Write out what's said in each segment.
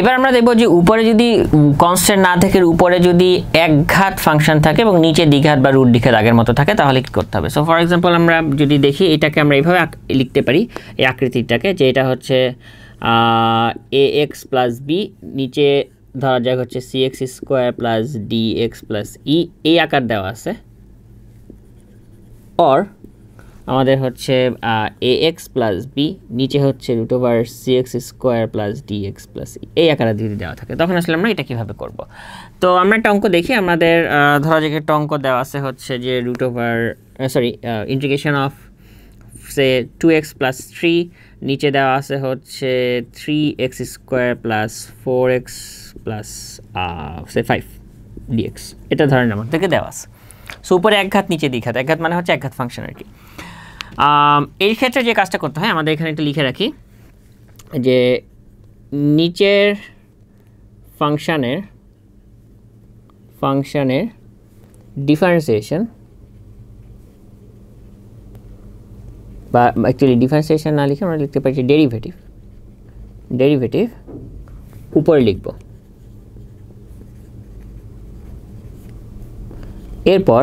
এবার আমরা দেখব যে উপরে যদি কনস্ট্যান্ট না থাকে উপরে যদি একঘাত ফাংশন থাকে এবং নিচে দ্বিঘাত বা রুট ডিঘাত আগের মতো থাকে তাহলে কি করতে হবে সো ফর এক্সাম্পল আমরা যদি দেখি এটাকে আমরা এইভাবে লিখতে পারি এই আকৃতিটাকে যে এটা হচ্ছে এ এক্স প্লাস বি নিচে ধরা যাক হচ্ছে c x square plus d x plus e এই আকার দেওয়া আছে অর আমাদের হচ্ছে এ এক্স প্লাস বি নিচে হচ্ছে root over c x square plus d x plus এই আকারে যদি দেওয়া থাকে তখন আসলে আমরা এটা কীভাবে করব তো আমরা একটা অঙ্ক দেখি আমাদের ধরা যে একটা অঙ্ক দেওয়া আছে হচ্ছে যে root over sorry integration of say two x plus three নিচে দেওয়া আছে হচ্ছে three x square plus four x plus say five dx এটা ধরেন আমাদেরকে দেওয়া আছে সো উপরে একঘাত নিচে দিঘাত একঘাত মানে হচ্ছে একঘাত ফাংশন আর কি এই ক্ষেত্রে যে কাজটা করতে হয় আমাদের এখানে একটু লিখে রাখি যে নিচের ফাংশানের ফাংশানের ডিফারেন্সিয়েশন বা অ্যাকচুয়ালি ডিফারেন্সিয়েশন না লিখে আমরা লিখতে পারছি ডেরিভেটিভ ডেরিভেটিভ উপরে লিখব এরপর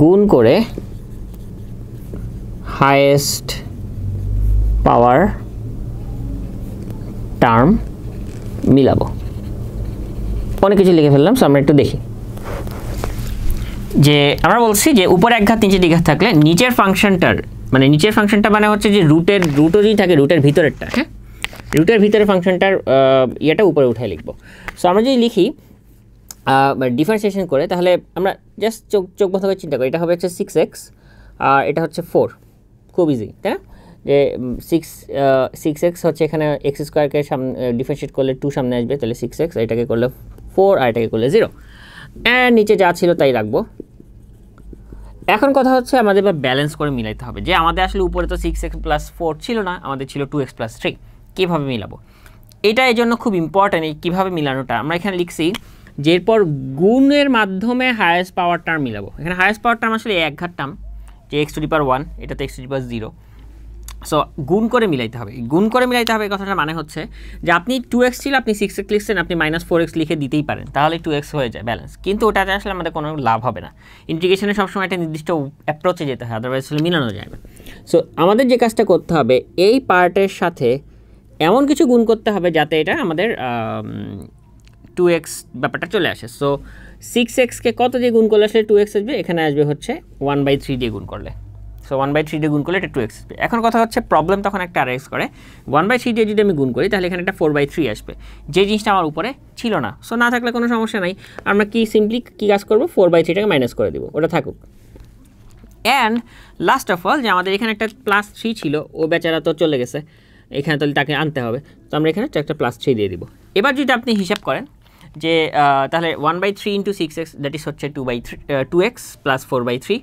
গুণ করে highest পাওয়ার টার্ম মিলাবো অনেক কিছু লিখে ফেললাম সো আমরা একটু দেখি যে আমরা বলছি যে উপরে এক ঘাত নিচে দিঘাত থাকলে নিচের ফাংশনটার মানে নিচের ফাংশনটা মানে হচ্ছে যে রুটের রুটও যদি থাকে রুটের ভিতরেরটা হ্যাঁ রুটের ভিতরে ফাংশনটার ইয়েটা উপরে উঠায় লিখবো সো আমরা যদি লিখি ডিফারেন্সিয়েশন করে তাহলে আমরা জাস্ট চোখ চোখ বন্ধ করে চিন্তা করি এটা হবে হচ্ছে সিক্স এক্স আর এটা হচ্ছে ফোর খুব ইজি তাই না যে সিক্স সিক্স এক্স হচ্ছে এখানে এক্স স্কোয়ারকে সামনে ডিফারেন্সিয়েট করলে টু সামনে আসবে তাহলে সিক্স এক্স এটাকে করলে ফোর আর এটাকে করলে জিরো অ্যান্ড নিচে যা ছিল তাই রাখবো এখন কথা হচ্ছে আমাদের বা ব্যালেন্স করে মিলাইতে হবে যে আমাদের আসলে উপরে তো সিক্স এক্স প্লাস ফোর ছিল না আমাদের ছিল টু এক্স প্লাস থ্রি কীভাবে মিলাবো এটা এই জন্য খুব ইম্পর্ট্যান্ট এই কীভাবে মিলানোটা আমরা এখানে লিখছি যে এরপর গুণের মাধ্যমে হায়েস্ট পাওয়ার টার্ম মিলাবো এখানে হায়েস্ট পাওয়ার টার্ম আসলে এক ঘাট term x to the power one এটাতে x to the power zero so গুণ করে মিলাইতে হবে গুণ করে মিলাইতে হবে কথাটা মানে হচ্ছে যে আপনি টু এক্স ছিল আপনি সিক্স এক্স লিখছেন আপনি মাইনাস ফোর এক্স লিখে দিতেই পারেন তাহলে টু এক্স হয়ে যায় ব্যালেন্স কিন্তু ওটাতে আসলে আমাদের কোনো লাভ হবে না ইন্টিগ্রেশনে সবসময় একটা নির্দিষ্ট অ্যাপ্রোচে যেতে হয় আদারওয়াইজ আসলে মিলানো যায় না সো আমাদের যে কাজটা করতে হবে এই পার্টের সাথে এমন কিছু গুণ করতে হবে যাতে এটা আমাদের টু এক্স ব্যাপারটা চলে আসে সো সিক্স এক্সকে কত দিয়ে গুণ করলে আসলে টু এক্স আসবে এখানে আসবে হচ্ছে ওয়ান বাই থ্রি দিয়ে গুণ করলে সো ওয়ান বাই থ্রি দিয়ে গুণ করলে এটা টু এক্স আসবে এখন কথা হচ্ছে প্রবলেম তখন একটা আর এক্স করে ওয়ান বাই থ্রি দিয়ে যদি আমি গুণ করি তাহলে এখানে একটা ফোর বাই থ্রি আসবে যে জিনিসটা আমার উপরে ছিল না সো না থাকলে কোনো সমস্যা নাই আমরা কি সিম্পলি কী কাজ করবো ফোর বাই থ্রিটাকে মাইনাস করে দেবো ওটা থাকুক অ্যান্ড লাস্ট অফ অল যে আমাদের এখানে একটা প্লাস থ্রি ছিল ও বেচারা তো চলে গেছে এখানে তাহলে তাকে আনতে হবে তো আমরা এখানে একটা প্লাস থ্রি দিয়ে দিব এবার যদি আপনি হিসাব করেন যে তাহলে one by three into six x that is হচ্ছে two by three two x plus four by three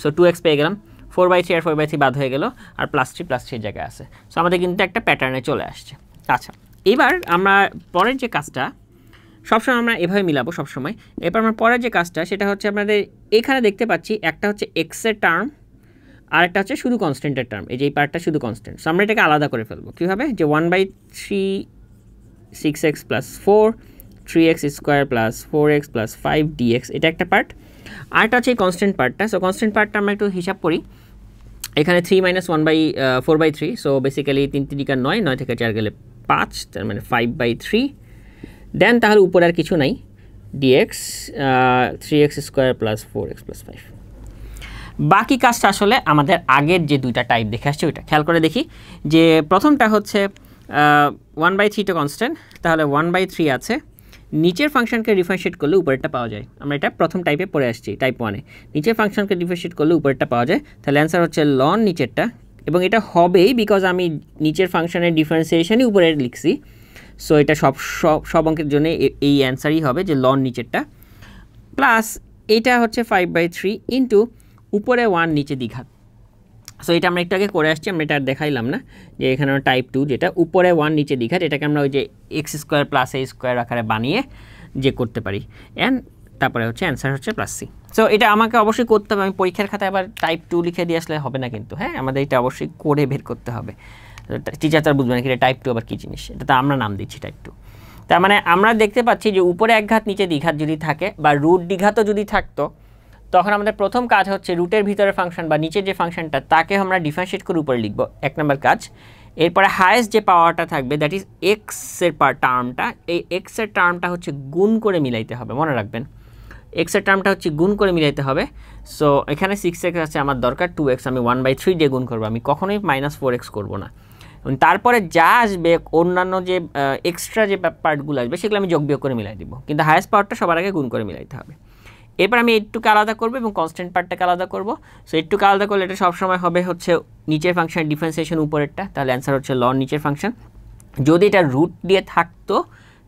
so two x পেয়ে গেলাম ফোর বাই থ্রি আর ফোর বাই থ্রি বাদ হয়ে গেল আর প্লাস থ্রি প্লাস থ্রির জায়গায় আছে সো আমাদের কিন্তু একটা প্যাটার্নে চলে আসছে আচ্ছা এবার আমরা পরের যে কাজটা সবসময় আমরা এভাবে মিলাবো সবসময় এরপর আমরা পরের যে কাজটা সেটা হচ্ছে আপনাদের এখানে দেখতে পাচ্ছি একটা হচ্ছে এক্সের টার্ম আর একটা হচ্ছে শুধু কনস্ট্যান্টের টার্ম এই যে এই পার্টটা শুধু কনস্ট্যান্ট সো আমরা এটাকে আলাদা করে ফেলবো কীভাবে যে one by three six x plus four three x square plus four x plus five dx এটা একটা পার্ট আরটা হচ্ছে কনস্ট্যান্ট পার্টটা সো কনস্ট্যান্ট পার্টটা আমরা একটু হিসাব করি এখানে three minus one by four by three so basically তিন তিরিকা নয় নয় থেকে চার গেলে পাঁচ তার মানে ফাইভ বাই থ্রি দেন তাহলে উপরে আর কিছু নাই dx three x square plus four x plus five বাকি কাজটা আসলে আমাদের আগের যে দুইটা টাইপ দেখে আসছে ওইটা খেয়াল করে দেখি যে প্রথমটা হচ্ছে ওয়ান বাই থ্রিটা কনস্ট্যান্ট তাহলে ওয়ান বাই থ্রি আছে নিচের ফাংশনকে ডিফারেন্সিয়েট করলে উপরেরটা পাওয়া যায় আমরা এটা প্রথম টাইপে পড়ে আসছি টাইপ ওয়ানে নিচের ফাংশনকে ডিফারেন্সিয়েট করলে উপরেরটা পাওয়া যায় তাহলে অ্যান্সার হচ্ছে লন নিচেরটা এবং এটা হবেই বিকজ আমি নিচের ফাংশনের ডিফারেন্সিয়েশনই উপরে লিখছি সো এটা সব সব সব অঙ্কের জন্য এই অ্যান্সারই হবে যে লন নিচেরটা প্লাস এটা হচ্ছে ফাইভ বাই থ্রি ইন্টু উপরে ওয়ান নিচে দীঘা সো এটা আমরা একটু আগে করে আসছি আমরা এটা দেখাইলাম না যে এখানে টাইপ টু যেটা উপরে ওয়ান নিচে দীঘা এটাকে আমরা ওই যে x square plus a square আকারে বানিয়ে যে করতে পারি অ্যান্ড তারপরে হচ্ছে অ্যান্সার হচ্ছে প্লাস সি সো এটা আমাকে অবশ্যই করতে হবে আমি পরীক্ষার খাতায় আবার টাইপ টু লিখে দিয়ে আসলে হবে না কিন্তু হ্যাঁ আমাদের এটা অবশ্যই করে বের করতে হবে টিচার তার বুঝবে না কি টাইপ টু আবার কী জিনিস এটা তো আমরা নাম দিচ্ছি টাইপ টু তার মানে আমরা দেখতে পাচ্ছি যে উপরে এক ঘাত নিচে দীঘাত যদি থাকে বা রুট দীঘাতও যদি থাকতো তখন আমাদের প্রথম কাজ হচ্ছে রুটের ভিতরে ফাংশন বা নিচের যে ফাংশনটা তাকে আমরা ডিফারেন্সিয়েট করে উপরে লিখব এক নম্বর কাজ এরপরে হায়েস্ট যে পাওয়ারটা থাকবে দ্যাট ইজ এক্সের পার টার্মটা এই এক্সের টার্মটা হচ্ছে গুণ করে মিলাইতে হবে মনে রাখবেন এক্সের টার্মটা হচ্ছে গুণ করে মিলাইতে হবে সো এখানে সিক্স এক্স আছে আমার দরকার টু এক্স আমি ওয়ান বাই থ্রি দিয়ে গুণ করবো আমি কখনোই মাইনাস ফোর এক্স করবো না তারপরে যা আসবে অন্যান্য যে এক্সট্রা যে পার্টগুলো আসবে সেগুলো আমি যোগ বিয়োগ করে মিলাই দিব কিন্তু হায়েস্ট পাওয়ারটা সবার আগে গুণ করে মিলাইতে হবে এবার আমি এইটুকু আলাদা করব এবং কনস্ট্যান্ট পার্টটাকে আলাদা করব সো এইটুকু আলাদা করলে এটা সবসময় হবে হচ্ছে নিচের ফাংশন ডিফারেন্সিয়েশন উপরেরটা তাহলে অ্যান্সার হচ্ছে লন নিচের ফাংশন যদি এটা রুট দিয়ে থাকতো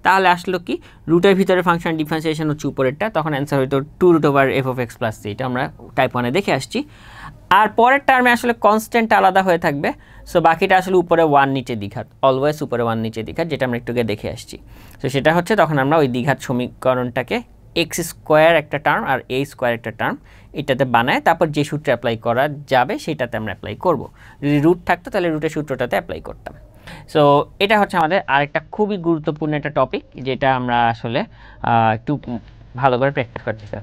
তাহলে আসলো কি রুটের ভিতরে ফাংশন ডিফারেন্সিয়েশন হচ্ছে উপরেরটা তখন অ্যান্সার হয়তো two root over f of x plus এটা আমরা টাইপ ওয়ানে দেখে আসছি আর পরের টার্মে আসলে কনস্ট্যান্ট আলাদা হয়ে থাকবে সো বাকিটা আসলে উপরে ওয়ান নিচে দীঘাত অলওয়েজ উপরে ওয়ান নিচে দীঘাত যেটা আমরা একটুকে দেখে আসছি সো সেটা হচ্ছে তখন আমরা ওই দীঘাত সমীকরণটাকে এক্স স্কোয়ার একটা টার্ম আর এ স্কোয়ার একটা টার্ম এটাতে বানায় তারপর যে সূত্রে অ্যাপ্লাই করা যাবে সেটাতে আমরা অ্যাপ্লাই করব যদি রুট থাকতো তাহলে রুটের সূত্রটাতে অ্যাপ্লাই করতাম সো এটা হচ্ছে আমাদের আরেকটা খুবই গুরুত্বপূর্ণ একটা টপিক যেটা আমরা আসলে একটু ভালো করে প্র্যাকটিস করতে চাই